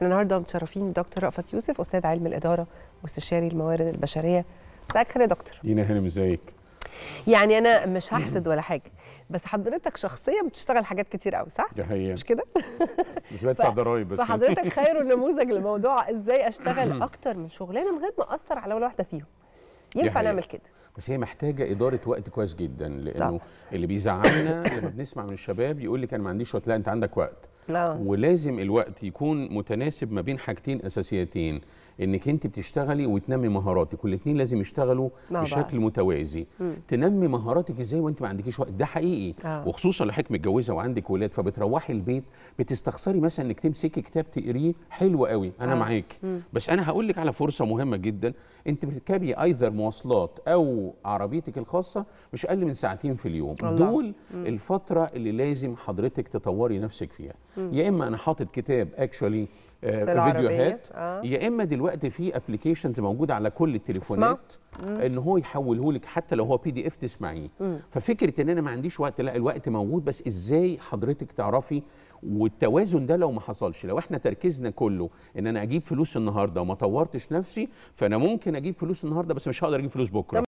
احنا النهارده متشرفين دكتور رأفت يوسف استاذ علم الاداره واستشاري الموارد البشريه مساء يا دكتور دينا هانم ازيك يعني انا مش هحسد ولا حاجه بس حضرتك شخصيا بتشتغل حاجات كتير قوي صح دي حقيقة. مش كده مش بدفع ضرايب بس فحضرتك خير النموذج لموضوع ازاي اشتغل اكتر من شغلانه من غير ما اثر على ولا واحده فيهم ينفع نعمل كده بس هي محتاجه اداره وقت كويس جدا لانه طبعا. اللي بيزعلنا لما بنسمع من الشباب يقول لي انا ما عنديش وقت لا انت عندك وقت لا. نعم. ولازم الوقت يكون متناسب ما بين حاجتين اساسيتين انك انت بتشتغلي وتنمي مهاراتك والاثنين لازم يشتغلوا بشكل بعض. متوازي مم. تنمي مهاراتك ازاي وانت ما عندكيش وقت ده حقيقي آه. وخصوصا لحك متجوزه وعندك ولاد فبتروحي البيت بتستخسري مثلا انك تمسكي كتاب تقريه حلو قوي انا آه. معاك بس انا هقول لك على فرصه مهمه جدا انت بتركبي ايذر مواصلات او عربيتك الخاصه مش اقل من ساعتين في اليوم الله. دول مم. الفتره اللي لازم حضرتك تطوري نفسك فيها مم. يا اما انا حاطط كتاب اكشولي آه، فيديوهات آه. يا اما دلوقتي في ابلكيشنز موجوده على كل التليفونات ان هو يحوله لك حتى لو هو بي دي اف تسمعيه ففكره ان انا ما عنديش وقت لا الوقت موجود بس ازاي حضرتك تعرفي والتوازن ده لو ما حصلش لو احنا تركيزنا كله ان انا اجيب فلوس النهارده وما طورتش نفسي فانا ممكن اجيب فلوس النهارده بس مش هقدر اجيب فلوس بكره